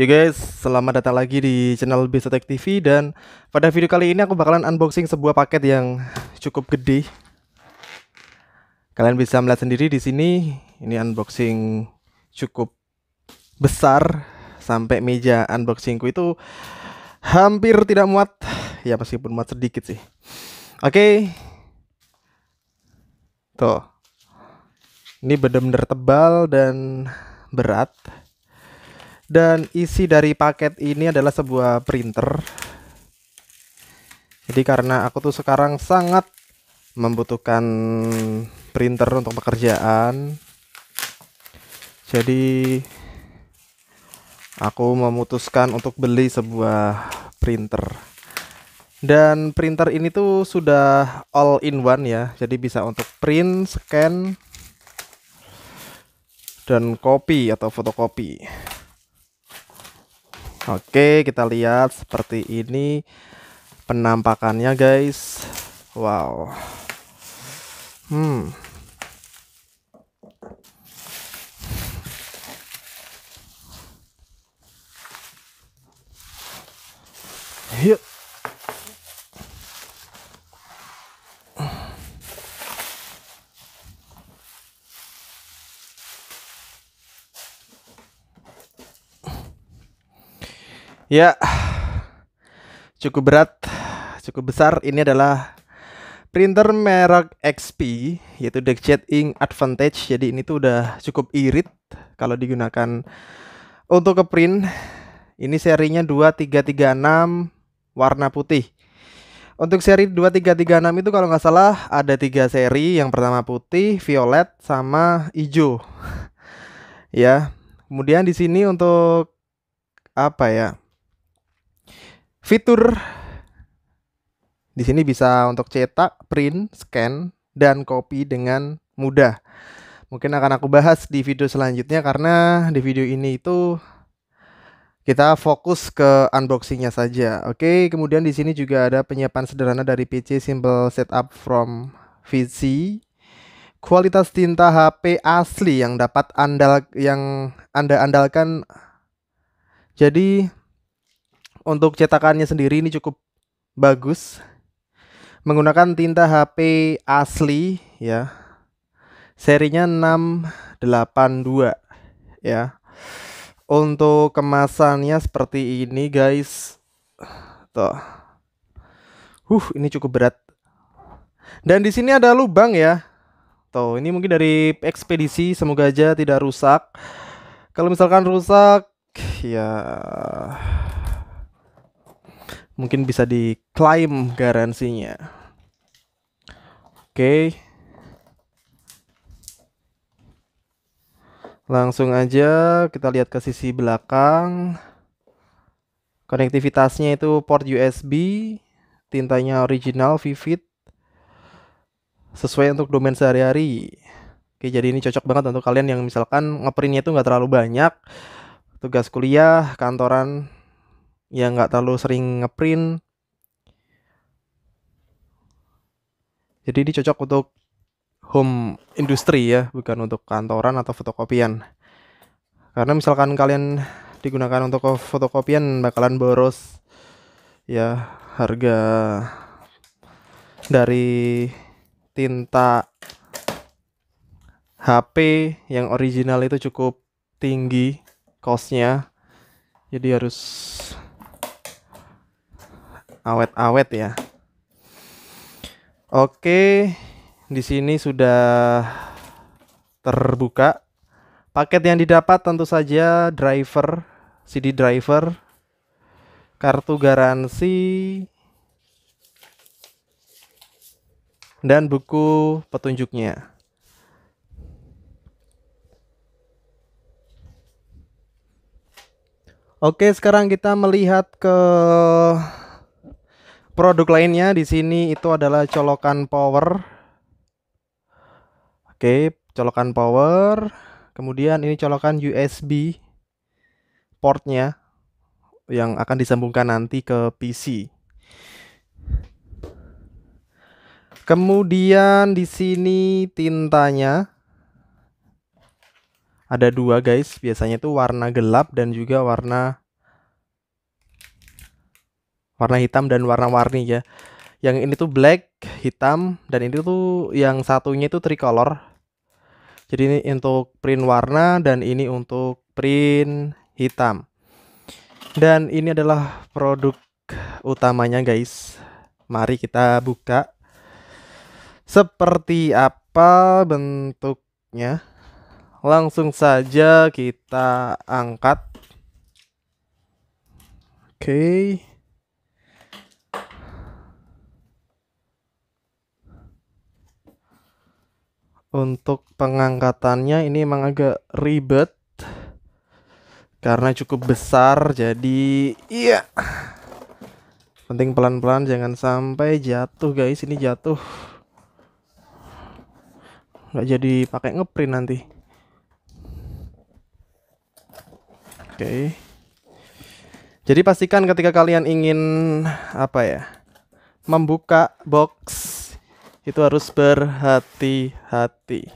Yo ya guys, selamat datang lagi di channel Bisotek TV dan pada video kali ini aku bakalan unboxing sebuah paket yang cukup gede. Kalian bisa melihat sendiri di sini, ini unboxing cukup besar sampai meja unboxingku itu hampir tidak muat. Ya meskipun muat sedikit sih. Oke. Tuh. Ini benar-benar tebal dan berat dan isi dari paket ini adalah sebuah printer. Jadi karena aku tuh sekarang sangat membutuhkan printer untuk pekerjaan. Jadi aku memutuskan untuk beli sebuah printer. Dan printer ini tuh sudah all in one ya. Jadi bisa untuk print, scan, dan copy atau fotokopi. Oke, kita lihat seperti ini penampakannya, guys. Wow. Hmm. Ya, cukup berat, cukup besar. Ini adalah printer merek XP, yaitu DeckJet Ink Advantage. Jadi ini tuh udah cukup irit kalau digunakan untuk ke print. Ini serinya 2336 warna putih. Untuk seri 2336 itu kalau nggak salah ada tiga seri. Yang pertama putih, violet, sama hijau. ya. Kemudian di sini untuk apa ya? Fitur di sini bisa untuk cetak, print, scan, dan copy dengan mudah. Mungkin akan aku bahas di video selanjutnya karena di video ini itu kita fokus ke unboxingnya saja. Oke, kemudian di sini juga ada penyiapan sederhana dari PC Simple Setup from VC. Kualitas tinta HP asli yang dapat andal yang Anda andalkan. Jadi untuk cetakannya sendiri ini cukup bagus menggunakan tinta HP asli ya. Serinya 682 ya. Untuk kemasannya seperti ini guys. Tuh. Huh, ini cukup berat. Dan di sini ada lubang ya. Tuh, ini mungkin dari ekspedisi semoga aja tidak rusak. Kalau misalkan rusak ya mungkin bisa diklaim garansinya. Oke. Okay. Langsung aja kita lihat ke sisi belakang. Konektivitasnya itu port USB, tintanya original Vivid. Sesuai untuk domain sehari-hari. Oke, jadi ini cocok banget untuk kalian yang misalkan ngeprintnya itu nggak terlalu banyak, tugas kuliah, kantoran, ya nggak terlalu sering ngeprint jadi ini cocok untuk home industry ya bukan untuk kantoran atau fotokopian karena misalkan kalian digunakan untuk fotokopian bakalan boros ya harga dari tinta HP yang original itu cukup tinggi costnya jadi harus awet-awet ya. Oke, di sini sudah terbuka. Paket yang didapat tentu saja driver, CD driver, kartu garansi, dan buku petunjuknya. Oke, sekarang kita melihat ke Produk lainnya di sini itu adalah colokan power. Oke, colokan power. Kemudian ini colokan USB portnya yang akan disambungkan nanti ke PC. Kemudian di sini tintanya ada dua guys, biasanya itu warna gelap dan juga warna warna hitam dan warna-warni ya yang ini tuh black hitam dan ini tuh yang satunya itu tricolor jadi ini untuk print warna dan ini untuk print hitam dan ini adalah produk utamanya guys mari kita buka seperti apa bentuknya langsung saja kita angkat oke okay. untuk pengangkatannya ini emang agak ribet karena cukup besar jadi iya penting pelan-pelan jangan sampai jatuh guys ini jatuh nggak jadi pakai ngeprint nanti oke okay. jadi pastikan ketika kalian ingin apa ya membuka box itu harus berhati-hati.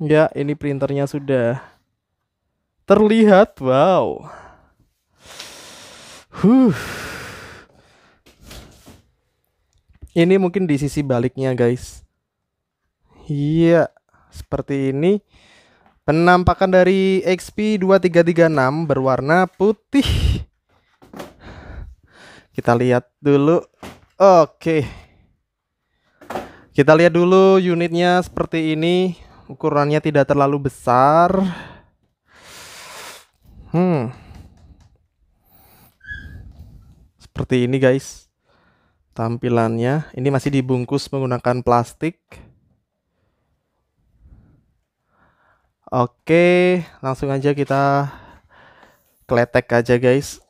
Ya, ini printernya sudah terlihat. Wow. Huh. Ini mungkin di sisi baliknya, guys. Iya, seperti ini. Penampakan dari XP 2336 berwarna putih. Kita lihat dulu. Oke. Okay. Kita lihat dulu unitnya seperti ini. Ukurannya tidak terlalu besar. Hmm. Seperti ini guys. Tampilannya. Ini masih dibungkus menggunakan plastik. Oke, langsung aja kita kletek aja guys.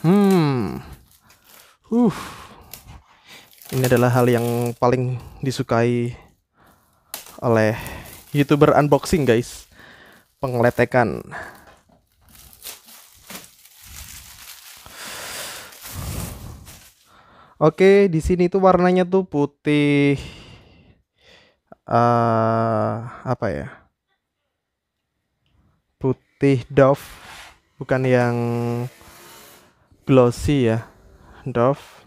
Hmm. Uh. Ini adalah hal yang paling disukai oleh YouTuber unboxing, guys. Pengletekan. Oke, di sini tuh warnanya tuh putih. Uh, apa ya? Putih Dove, bukan yang glossy ya Dove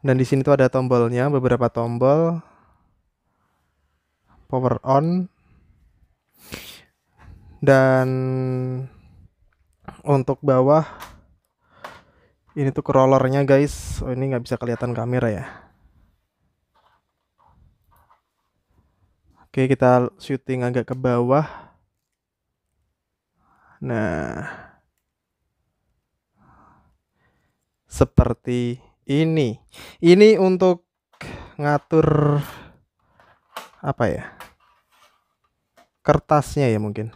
dan di sini tuh ada tombolnya beberapa tombol power on dan untuk bawah ini tuh crawlernya guys oh ini nggak bisa kelihatan kamera ya oke kita syuting agak ke bawah nah seperti ini. Ini untuk ngatur apa ya? Kertasnya ya mungkin.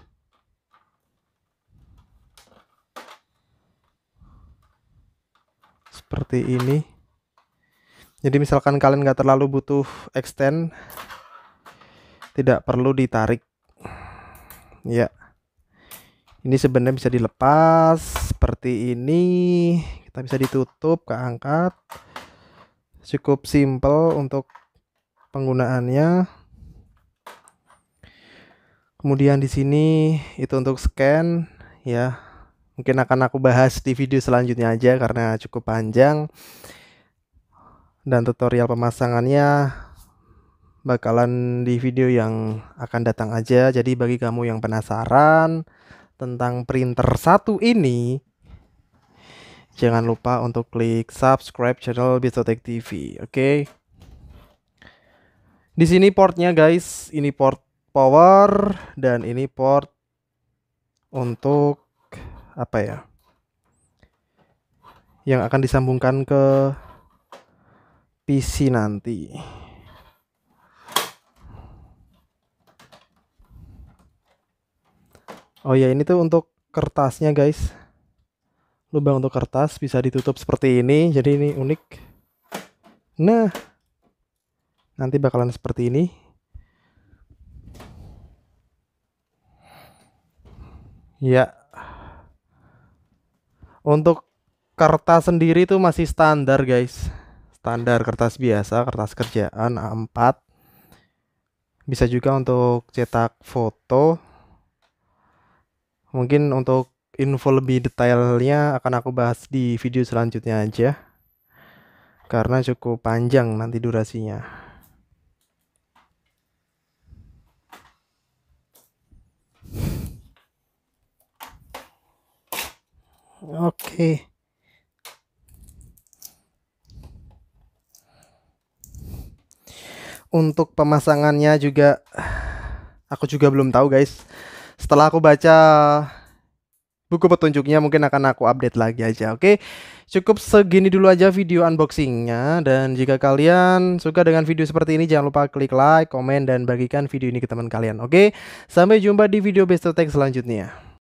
Seperti ini. Jadi misalkan kalian nggak terlalu butuh extend, tidak perlu ditarik. Ya. Ini sebenarnya bisa dilepas seperti ini kita bisa ditutup keangkat cukup simple untuk penggunaannya kemudian di sini itu untuk scan ya mungkin akan aku bahas di video selanjutnya aja karena cukup panjang dan tutorial pemasangannya bakalan di video yang akan datang aja. Jadi bagi kamu yang penasaran tentang printer satu ini, Jangan lupa untuk klik subscribe channel Bistotek TV, oke? Okay? Di sini portnya guys, ini port power dan ini port untuk apa ya? Yang akan disambungkan ke PC nanti. Oh ya, ini tuh untuk kertasnya guys lubang untuk kertas bisa ditutup seperti ini jadi ini unik nah nanti bakalan seperti ini ya untuk kertas sendiri itu masih standar guys standar kertas biasa kertas kerjaan A4 bisa juga untuk cetak foto mungkin untuk info lebih detailnya akan aku bahas di video selanjutnya aja karena cukup panjang nanti durasinya. Oke. Okay. Untuk pemasangannya juga aku juga belum tahu guys. Setelah aku baca buku petunjuknya mungkin akan aku update lagi aja oke okay? cukup segini dulu aja video unboxingnya dan jika kalian suka dengan video seperti ini jangan lupa klik like komen dan bagikan video ini ke teman kalian oke okay? sampai jumpa di video best tech selanjutnya